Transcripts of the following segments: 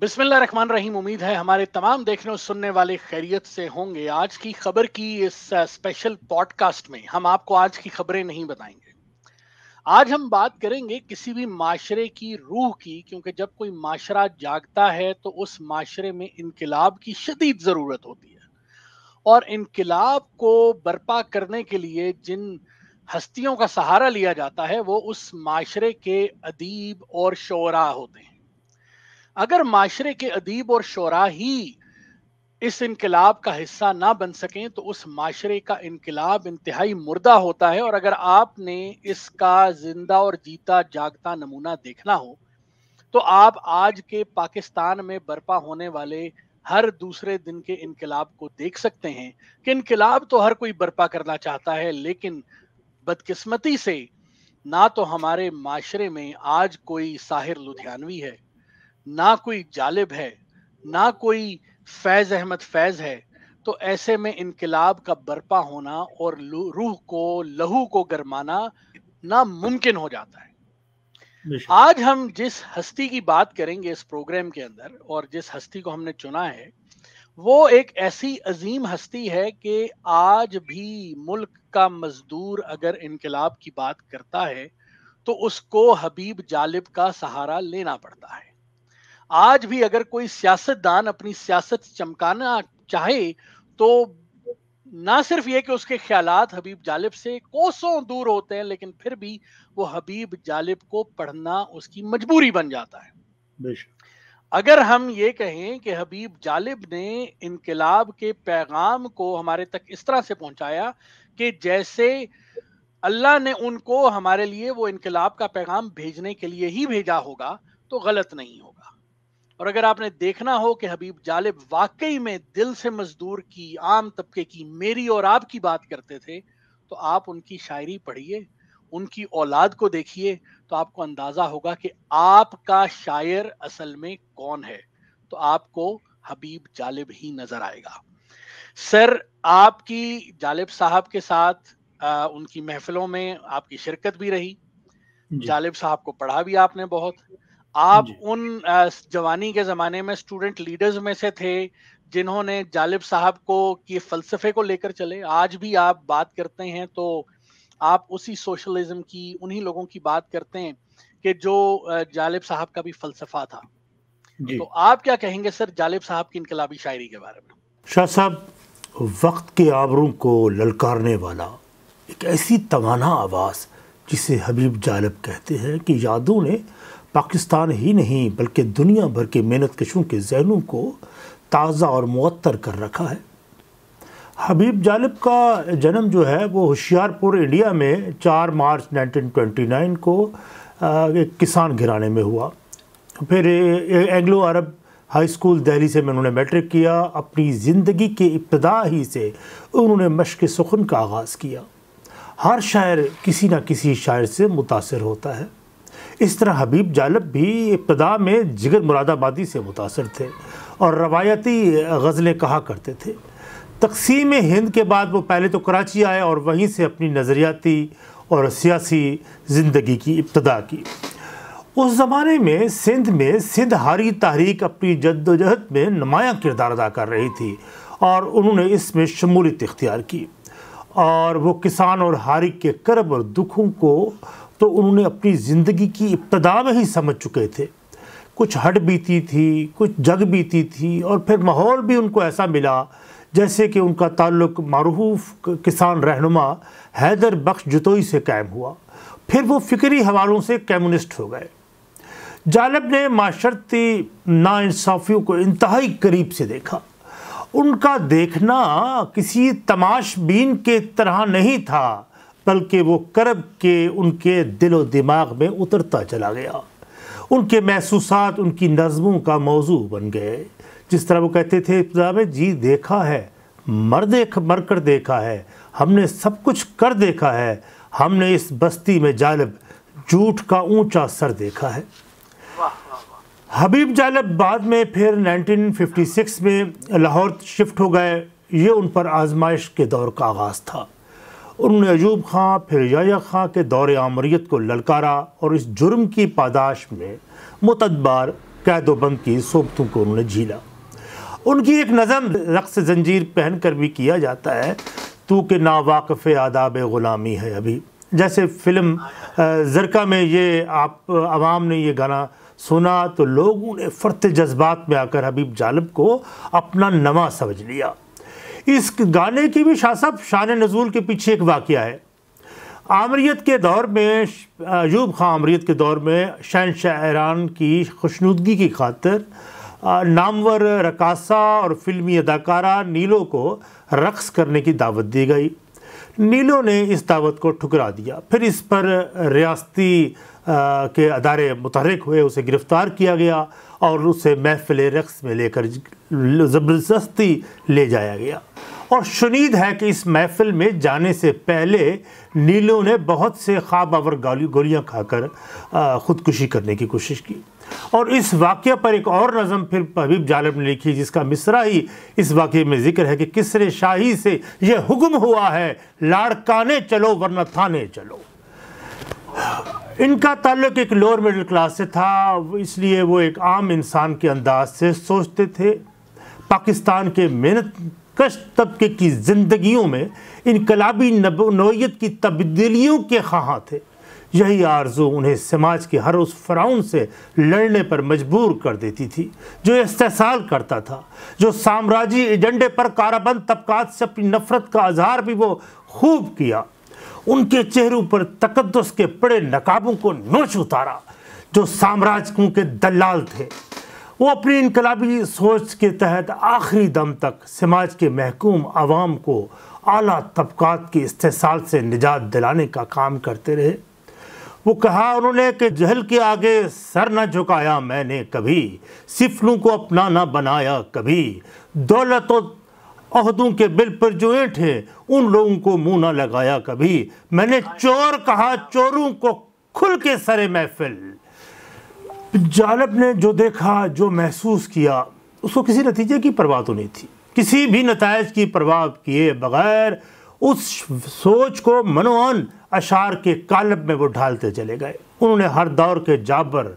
बिस्मिल्ल रखमान रहीम उम्मीद है हमारे तमाम देखने और सुनने वाले खैरियत से होंगे आज की खबर की इस स्पेशल पॉडकास्ट में हम आपको आज की खबरें नहीं बताएंगे आज हम बात करेंगे किसी भी माशरे की रूह की क्योंकि जब कोई माशरा जागता है तो उस माशरे में इनकलाब की शदीद ज़रूरत होती है और इनकलाब को बर्पा करने के लिए जिन हस्तियों का सहारा लिया जाता है वो उस माशरे के अदीब और शोरा होते हैं अगर माशरे के अदीब और शोरा ही इस इनकलाब का हिस्सा ना बन सकें तो उस माशरे का इनकलाब इंतहाई मुर्दा होता है और अगर आपने इसका जिंदा और जीता जागता नमूना देखना हो तो आप आज के पाकिस्तान में बर्पा होने वाले हर दूसरे दिन के इनकलाब को देख सकते हैं कि इनकलाब तो हर कोई बर्पा करना चाहता है लेकिन बदकिस्मती से ना तो हमारे माशरे में आज कोई साहिर लुधियानवी है ना कोई जालिब है ना कोई फैज अहमद फैज है तो ऐसे में इनकलाब का बर्पा होना और रूह को लहू को गरमाना नामुमकिन हो जाता है आज हम जिस हस्ती की बात करेंगे इस प्रोग्राम के अंदर और जिस हस्ती को हमने चुना है वो एक ऐसी अजीम हस्ती है कि आज भी मुल्क का मजदूर अगर इनकलाब की बात करता है तो उसको हबीब जालिब का सहारा लेना पड़ता है आज भी अगर कोई सियासतदान अपनी सियासत चमकाना चाहे तो ना सिर्फ ये कि उसके ख्यालात हबीब जालिब से कोसों दूर होते हैं लेकिन फिर भी वो हबीब जालिब को पढ़ना उसकी मजबूरी बन जाता है अगर हम ये कहें कि हबीब जालिब ने इनकलाब के पैगाम को हमारे तक इस तरह से पहुंचाया कि जैसे अल्लाह ने उनको हमारे लिए वो इनकलाब का पैगाम भेजने के लिए ही भेजा होगा तो गलत नहीं होगा और अगर आपने देखना हो कि हबीब जालिब वाकई में दिल से मजदूर की आम तबके की मेरी और आपकी बात करते थे तो आप उनकी शायरी पढ़िए उनकी औलाद को देखिए तो आपको अंदाज़ा होगा कि आपका शायर असल में कौन है तो आपको हबीब जालिब ही नज़र आएगा सर आपकी जालिब साहब के साथ आ, उनकी महफिलों में आपकी शिरकत भी रही जालिब साहब को पढ़ा भी आपने बहुत आप उन जवानी के जमाने में स्टूडेंट लीडर्स में से थे जिन्होंने जालिब साहब को कि फलसफे को लेकर चले आज भी आप बात करते हैं तो आप उसी सोशलिज्म की उन्हीं लोगों की बात करते हैं कि जो जालिब साहब का भी फलसफा था तो आप क्या कहेंगे सर जालिब साहब की इनकलाबी शायरी के बारे में शाह साहब वक्त के आबरों को ललकारने वाला एक ऐसी तवाना आवाज़ जिसे हबीब जालिब कहते हैं कि यादों ने पाकिस्तान ही नहीं बल्कि दुनिया भर के मेहनत कशों के जहनों को ताज़ा और मअतर कर रखा है हबीब जालिब का जन्म जो है वो होशियारपुर इंडिया में 4 मार्च 1929 को एक किसान घराने में हुआ फिर एंग्लो अरब हाई स्कूल दहली से में उन्होंने मैट्रिक किया अपनी ज़िंदगी के इब्तदा ही से उन्होंने मश्क सुखन का आगाज़ किया हर शायर किसी न किसी शायर से मुतासर होता है इस तरह हबीब जालब भी इब्तदा में जिगर मुरादाबादी से मुतासर थे और रवायती गज़लें कहा करते थे तकसीम हिंद के बाद वो पहले तो कराची आए और वहीं से अपनी नज़रियाती और सियासी ज़िंदगी की इब्तदा की उस ज़माने में सिंध में सिंध हारी तहरीक अपनी जद्दोजहद में नुमाया किरदार अदा कर रही थी और उन्होंने इसमें शमूलियत इख्तियार की और वो किसान और हारिक के करब और दुखों को तो उन्होंने अपनी ज़िंदगी की इब्तदा में ही समझ चुके थे कुछ हट बीती थी कुछ जग बीती थी और फिर माहौल भी उनको ऐसा मिला जैसे कि उनका ताल्लुक मरूफ किसान रहनुमा हैदर बख्श जतोई से कायम हुआ फिर वो फ़िक्री हवालों से कम्युनिस्ट हो गए जालब ने माशरती नाानसाफ़ियों को इंतहाई करीब से देखा उनका देखना किसी तमाशबीन के तरह नहीं था बल्कि वो करब के उनके दिलो दिमाग में उतरता चला गया उनके महसूस उनकी नज़मों का मौजू बन गए जिस तरह वो कहते थे इब्तदा में जी देखा है मर देख मर कर देखा है हमने सब कुछ कर देखा है हमने इस बस्ती में जालब जूठ का ऊंचा सर देखा है हबीब जालब बाद में फिर 1956 में लाहौर शिफ्ट हो गए ये उन पर आजमाइश के दौर का आगाज़ था उन्होंने अयूब खां फिर या खां के दौर आमरीत को ललकारा और इस जुर्म की पादाश में मुतदबार कैदोबंद की सोबतों को उन्होंने झीला उनकी एक नज़म रक्स जंजीर पहन कर भी किया जाता है तू के नावाकफ़ आदाब ग़ुलामी है अभी जैसे फ़िल्म जरका में ये आप आवाम ने ये गाना सुना तो लोगों ने फ़र्त जज्बात में आकर हबीब जालब को अपना नवा समझ लिया इस गाने की भी शाह साहब शान नज़ूल के पीछे एक वाक़ है आमरीत के दौर में अयूब खां आमरीत के दौर में शहन शाहरान की खुशनुदगी की खातर नामवर रकासा और फिल्मी अदाकारा नीलो को रक़स करने की दावत दी गई नीलों ने इस दावत को ठुकरा दिया फिर इस पर रियासती के अदारे मुतहरक हुए उसे गिरफ़्तार किया गया और उसे महफिल रक्स में लेकर ज़बरदस्ती ले जाया गया और शुनीद है कि इस महफिल में जाने से पहले नीलों ने बहुत से ख्वाब आवर गोली गोलियाँ खाकर ख़ुदकुशी करने की कोशिश की और इस वाक़े पर एक और नज़म फिर हबीब जालब ने लिखी जिसका मिसरा ही इस वाक़े में जिक्र है कि किसरे शाही से यह हुक्म हुआ है लाड़काने चलो वरना थाने चलो इनका ताल्लुक एक लोअर मिडिल क्लास से था इसलिए वो एक आम इंसान के अंदाज से सोचते थे पाकिस्तान के मेहनत कश तबके की ज़िंदगियों में इनकलाबी नोयत की तब्दीलियों के खा थे यही आरजू उन्हें समाज के हर उस फ़राउन से लड़ने पर मजबूर कर देती थी जो इस्तेसाल करता था जो साम्राज्य एजेंडे पर काराबंद तबकात से अपनी नफ़रत का आजहार भी वो खूब किया उनके चेहरों पर तकदस के पड़े नकाबों को नोच उतारा जो साम्राज्यों के दलाल थे वो अपनी इनकलाबी सोच के तहत आखिरी दम तक समाज के महकूम आवाम को आला तबक़ात के इस्तेसाल से निजात दिलाने का काम करते रहे वो कहा उन्होंने कि जहल के आगे सर न झुकाया मैंने कभी सिफलों को अपना न बनाया कभी दौलत अहदों के बिल पर जो ईंट हैं उन लोगों को मुंह न लगाया कभी मैंने चोर कहा चोरों को खुल के सरे महफिल जालब ने जो देखा जो महसूस किया उसको किसी नतीजे की परवाह तो नहीं थी किसी भी नतज की परवाह किए बगैर उस सोच को मनोअन अशार के कालब में वो ढालते चले गए उन्होंने हर दौर के जाबर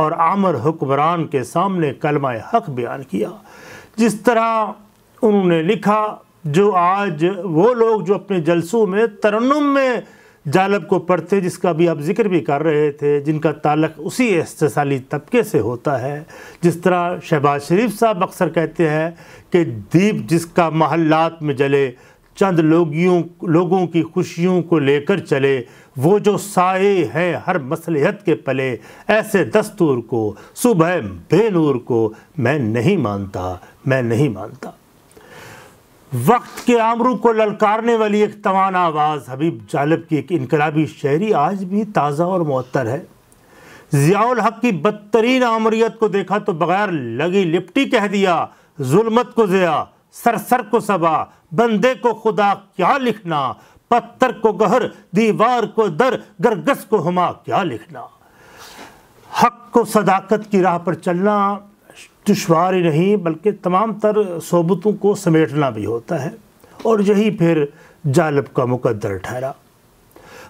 और आमर हुक्मरान के सामने कलमा हक बयान किया जिस तरह उन्होंने लिखा जो आज वो लोग जो अपने जलसों में तरन्नुम में जालब को पढ़ते जिसका भी आप जिक्र भी कर रहे थे जिनका ताल्लक उसी इस्तेसाली तबके से होता है जिस तरह शहबाज शरीफ साहब अक्सर कहते हैं कि दीप जिसका महल्लात में जले चंद लोगियों लोगों की खुशियों को लेकर चले वो जो साए हैं हर मसलहत के पले ऐसे दस्तूर को सुबह बेनूर को मैं नहीं मानता मैं नहीं मानता वक्त के आमरू को ललकारने वाली एक तवाना आवाज़ हबीब जालब की एक इनकलाबी शहरी आज भी ताज़ा और मअतर है ज़ियाउल हक की बदतरीन आमरीत को देखा तो बगैर लगी लिपटी कह दिया जुल्मत को ज़या सरसर को सबा बंदे को खुदा क्या लिखना पत्थर को गहर दीवार को दर गरगस को हमा क्या लिखना हक को सदाकत की राह पर चलना दुशवार ही नहीं बल्कि तमाम तर सोबतों को समेटना भी होता है और यही फिर जालब का मुकदर ठहरा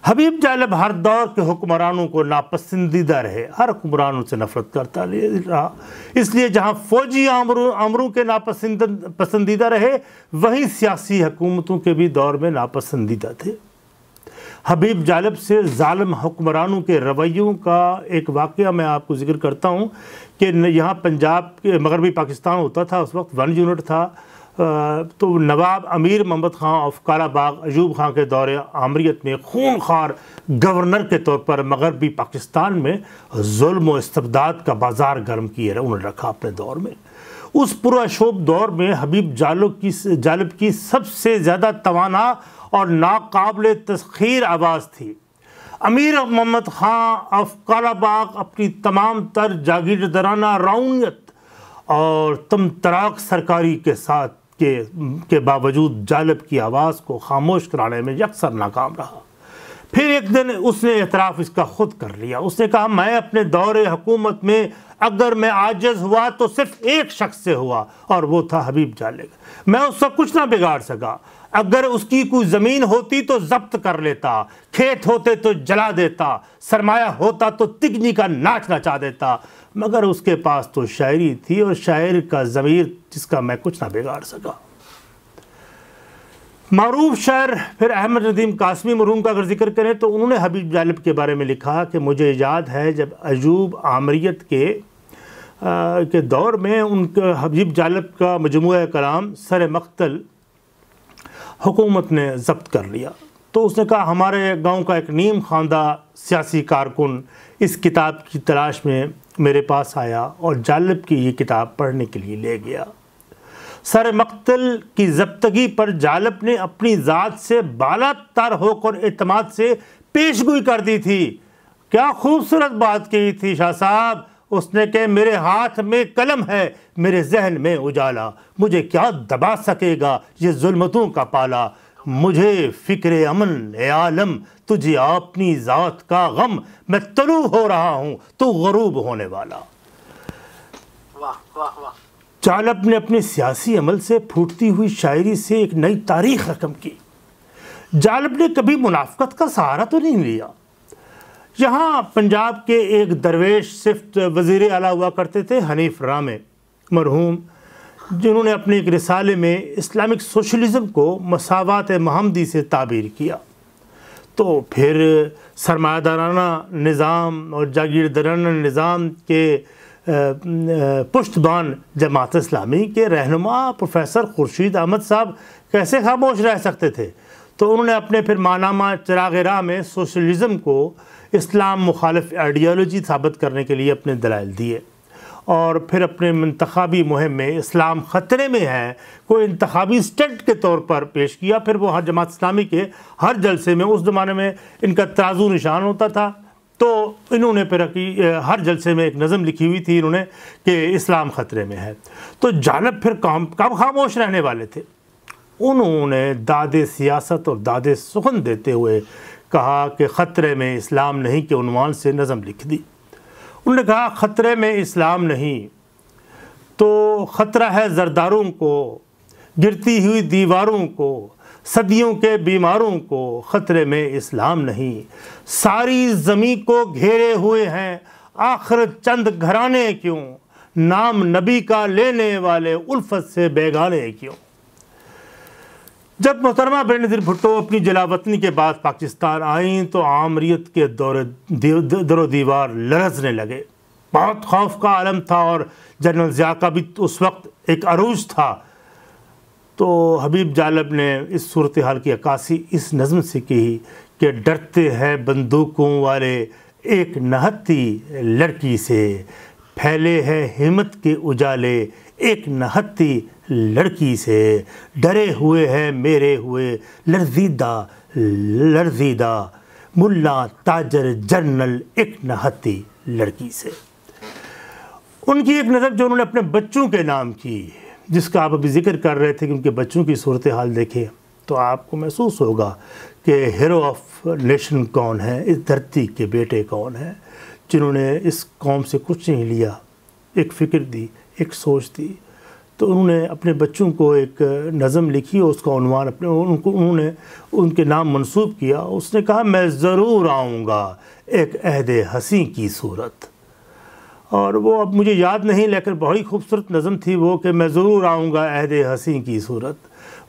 हबीब जालब हर दौर के हुक्मरानों को नापसंदीदा रहे हर हुक्मरानों से नफरत करता रहा इसलिए जहाँ फौजी अमरों अमरों के नापसंद पसंदीदा रहे वहीं सियासी हुकूमतों के भी दौर में नापसंदीदा थे हबीब जालब से ालम हुक्मरानों के रवैयों का एक वाक़ मैं आपको ज़िक्र करता हूँ कि यहाँ पंजाब के मगरबी पाकिस्तान होता था उस वक्त वन यूनिट था तो नवाब अमीर मोहम्मद खां ऑफ काला बाग अजूब खां के दौरे आमरीत में खून खार गवर्नर के तौर पर मगरबी पाकिस्तान में जुल्म इस्तबदाद का बाज़ार गर्म किए उन्होंने रखा अपने दौर में उस पुराशोभ दौर में हबीब जालो की जालब की सबसे ज़्यादा तोाना और नाकबल तस्खीर आवाज़ थी अमीर मोहम्मद ख़ां ऑफ बाग अपनी तमाम तर जागीरदराना राउनीत और तम तराक सरकारी के साथ के के बावजूद जालब की आवाज़ को खामोश कराने में अक्सर नाकाम रहा फिर एक दिन उसने एतराफ़ इसका ख़ुद कर लिया उसने कहा मैं अपने दौरे हकूमत में अगर मैं आजज हुआ तो सिर्फ एक शख्स से हुआ और वो था हबीब जालिग मैं उसका कुछ ना बिगाड़ सका अगर उसकी कोई ज़मीन होती तो जब्त कर लेता खेत होते तो जला देता सरमाया होता तो तिगनी का नाच नचा देता मगर उसके पास तो शायरी थी और शायर का ज़मीर जिसका मैं कुछ ना बिगाड़ सका मरूफ शायर फिर अहमद नदीम कासमी मरूम का अगर जिक्र करें तो उन्होंने हबीब जालिब के बारे में लिखा कि मुझे याद है जब अजूब आमरीत के के दौर में उनका हबीब जालब का मजमू कराम सर मख्तल हुकूमत ने जब्त कर लिया तो उसने कहा हमारे गांव का एक नीम खानदा सियासी कारकुन इस किताब की तलाश में मेरे पास आया और जालब की ये किताब पढ़ने के लिए ले गया सर मख्तल की जब्तगी पर जालब ने अपनी ज़ात से बाला तार होकर अतमाद से पेशगोई कर दी थी क्या खूबसूरत बात कही थी शाह साहब उसने कह मेरे हाथ में कलम है मेरे जहन में उजाला मुझे क्या दबा सकेगा ये जुल्मतों का पाला मुझे फ़िक्र अमन ए आलम तुझे अपनी ज़ात का गम मैं तलूब हो रहा हूँ तो गरूब होने वाला चालब ने अपने सियासी अमल से फूटती हुई शायरी से एक नई तारीख रकम की जालब ने कभी मुनाफ्त का सहारा तो नहीं लिया यहाँ पंजाब के एक दरवेश सिफ्त वज़ी अला हुआ करते थे हनीफ रामे मरहूम जिन्होंने अपने एक रिसाले में इस्लामिक सोशलिज़म को मसावत महमदी से ताबीर किया तो फिर सरमादाराना निज़ाम और जागीरदाराना निज़ाम के पुश्तबान जमात इस्लामी के रहनुमा प्रोफेसर खुर्शीद अहमद साहब कैसे खामोश रह सकते थे तो उन्होंने अपने फिर मानामा चरागरा में सोशलिज़म को इस्लाम मुखालफ आइडियालॉजी साबित करने के लिए अपने दलाइल दिए और फिर अपने मंतखबी मुहिम में इस्लाम ख़तरे में है को इंतबी स्टेट के तौर पर पेश किया फिर वो हर जमात इस्लामी के हर जलसे में उस ज़माने में इनका तराजू निशान होता था तो इन्होंने फिर हर जलसे में एक नज़म लिखी हुई थी इन्होंने कि इस्लाम ख़तरे में है तो जानब फिर कौम कब खामोश रहने वाले थे उन्होंने दादे सियासत और दादे सुखन देते हुए कहा कि ख़तरे में इस्लाम नहीं के उनवान से नज़म लिख दी उन्होंने कहा ख़तरे में इस्लाम नहीं तो ख़तरा है जरदारों को गिरती हुई दीवारों को सदियों के बीमारों को ख़तरे में इस्लाम नहीं सारी ज़मीं को घेरे हुए हैं आखिर चंद घराने क्यों नाम नबी का लेने वाले उल्फत से बेगाने क्यों जब मोहतरमा बेनज़ीर भुट्टो अपनी जलावतनी के बाद पाकिस्तान आई तो आमरीत के दौरे दरो दीवार लरजने लगे बहुत खौफ का आलम था और जनरल ज़िया का भी उस वक्त एक अरूज था तो हबीब जालब ने इस सूरत हाल की अक्सी इस नज़म से की कि डरते हैं बंदूकों वाले एक नहती लड़की से फैले हैं हिम्मत के उजाले एक नहत्ती लड़की से डरे हुए हैं मेरे हुए लर्जीदा लर्जीदा मुल्ला ताजर जर्नल एक नहत्ती लड़की से उनकी एक नज़र जो उन्होंने अपने बच्चों के नाम की जिसका आप अभी जिक्र कर रहे थे कि उनके बच्चों की सूरत हाल देखें तो आपको महसूस होगा कि हीरो ऑफ नेशन कौन है इस धरती के बेटे कौन हैं जिन्होंने इस कौम से कुछ नहीं लिया एक फ़िक्र दी एक सोच दी तो उन्होंने अपने बच्चों को एक नज़म लिखी और उसका उनवान अपने उनको उन्होंने उनके नाम मंसूब किया उसने कहा मैं ज़रूर आऊँगा एक अहद हसी की सूरत और वो अब मुझे याद नहीं लेकिन बड़ी खूबसूरत नज़म थी वो कि मैं ज़रूर आऊँगा अहद हसी की सूरत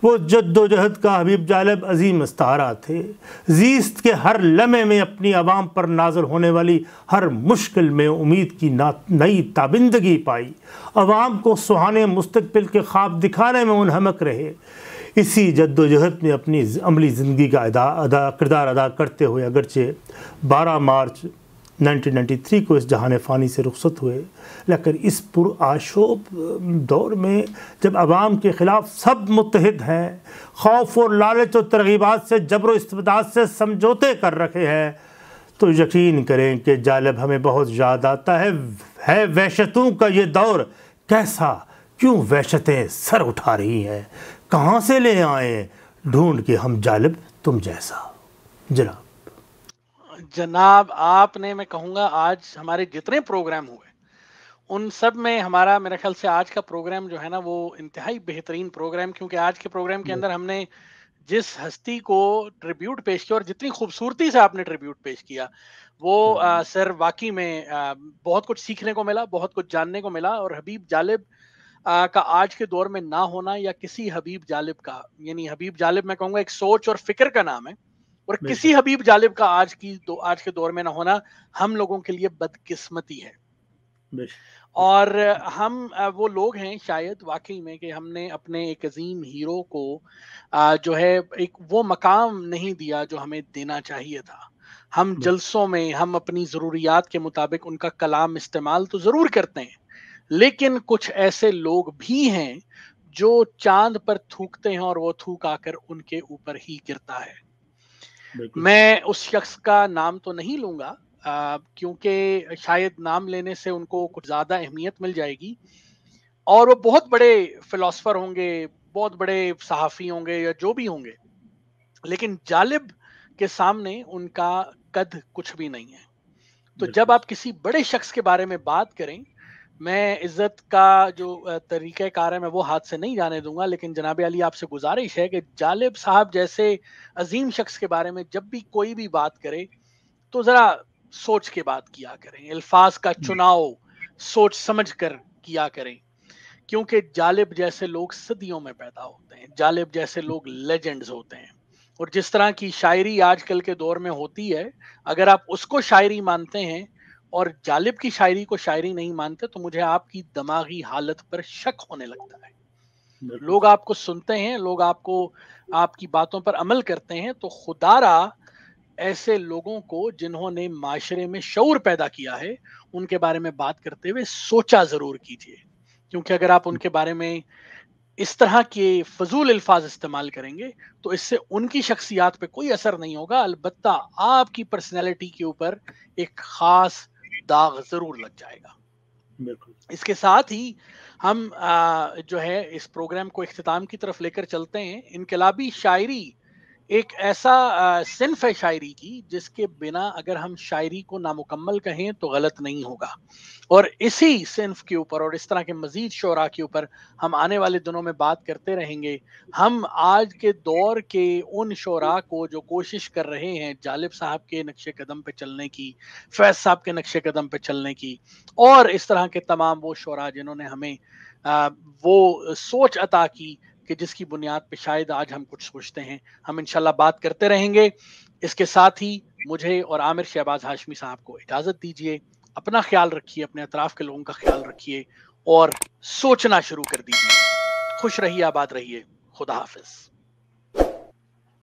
वो जद्दोजहद का हबीब जालब अजीम अस्तारा थे जीस्त के हर लम्हे में अपनी आवाम पर नाजर होने वाली हर मुश्किल में उम्मीद की ना नई ताबिंदगी पाई आवाम को सुहाने मुस्तबिल के ख्वाब दिखाने में उन हमक रहे इसी जद्दोजहद में अपनी अमली ज़िंदगी का अदा अदा किरदार अदा करते हुए अगरचे बारह मार्च 1993 को इस जहान फ़ानी से रुखसत हुए लेकिन इस पुराशोब दौर में जब आवाम के ख़िलाफ़ सब मुतहद हैं खौफ और लालच और तरगीबात से जबर इस्तदाद से समझौते कर रखे हैं तो यकीन करें कि जालब हमें बहुत याद आता है है वहशतों का ये दौर कैसा क्यों वहशतें सर उठा रही हैं कहाँ से ले आए ढूंढ के हम जालब तुम जैसा जनाब जनाब आपने मैं कहूँगा आज हमारे जितने प्रोग्राम हुए उन सब में हमारा मेरे ख्याल से आज का प्रोग्राम जो है ना वो इंतहाई बेहतरीन प्रोग्राम क्योंकि आज के प्रोग्राम के हम्म। अंदर हमने जिस हस्ती को ट्रिब्यूट पेश किया और जितनी खूबसूरती से आपने ट्रिब्यूट पेश किया वो हम्म, आ, हम्म। सर वाकई में आ, बहुत कुछ सीखने को मिला बहुत कुछ जानने को मिला और हबीब जालिब आ, का आज के दौर में ना होना या किसी हबीब जालिब का यानी हबीब जालिब मैं कहूँगा एक सोच और फिक्र का नाम है और किसी हबीब जालिब का आज की दो आज के दौर में ना होना हम लोगों के लिए बदकिस्मती है और हम वो लोग हैं शायद वाकई में कि हमने अपने एक अजीम हीरो को जो है एक वो मकाम नहीं दिया जो हमें देना चाहिए था हम जलसों में हम अपनी ज़रूरियात के मुताबिक उनका कलाम इस्तेमाल तो ज़रूर करते हैं लेकिन कुछ ऐसे लोग भी हैं जो चांद पर थूकते हैं और वो थूक आकर उनके ऊपर ही गिरता है मैं उस शख्स का नाम तो नहीं लूंगा क्योंकि शायद नाम लेने से उनको कुछ ज़्यादा अहमियत मिल जाएगी और वो बहुत बड़े फिलोसफर होंगे बहुत बड़े सहाफ़ी होंगे या जो भी होंगे लेकिन जालिब के सामने उनका कद कुछ भी नहीं है तो जब आप किसी बड़े शख्स के बारे में बात करें मैं इज्जत का जो कार है मैं वो हाथ से नहीं जाने दूंगा लेकिन जनाब अली आपसे गुजारिश है कि जालिब साहब जैसे अजीम शख्स के बारे में जब भी कोई भी बात करे तो ज़रा सोच के बात किया करें अल्फाज का चुनाव सोच समझ कर किया करें क्योंकि जालिब जैसे लोग सदियों में पैदा होते हैं जालिब जैसे लोग लेजेंड्स होते हैं और जिस तरह की शायरी आजकल के दौर में होती है अगर आप उसको शायरी मानते हैं और जालिब की शायरी को शायरी नहीं मानते तो मुझे आपकी दिमागी हालत पर शक होने लगता है लोग आपको सुनते हैं लोग आपको आपकी बातों पर अमल करते हैं तो खुदारा ऐसे लोगों को जिन्होंने माशरे में शौर पैदा किया है उनके बारे में बात करते हुए सोचा ज़रूर कीजिए क्योंकि अगर आप उनके बारे में इस तरह के फजूल अल्फाज इस्तेमाल करेंगे तो इससे उनकी शख्सियात पे कोई असर नहीं होगा अलबत्ता आपकी पर्सनैलिटी के ऊपर एक ख़ास दाग जरूर लग जाएगा इसके साथ ही हम जो है इस प्रोग्राम को अख्ताम की तरफ लेकर चलते हैं इनकलाबी शायरी एक ऐसा सिंफ है शायरी की जिसके बिना अगर हम शायरी को नामुकम्मल कहें तो गलत नहीं होगा और इसी सिंफ के ऊपर और इस तरह के मजीद शोरा के ऊपर हम आने वाले दिनों में बात करते रहेंगे हम आज के दौर के उन शोरा को जो कोशिश कर रहे हैं जालिब साहब के नक्श कदम पे चलने की फैज साहब के नक्श कदम पे चलने की और इस तरह के तमाम वो शोरा जिन्होंने हमें वो सोच अता की कि जिसकी बुनियाद पे शायद आज हम कुछ सोचते हैं हम इनशाला बात करते रहेंगे इसके साथ ही मुझे और आमिर शहबाज हाशमी साहब को इजाज़त दीजिए अपना ख्याल रखिए अपने अतराफ के लोगों का ख्याल रखिए और सोचना शुरू कर दीजिए खुश रहिए आबाद रहिए खुदा हाफिज़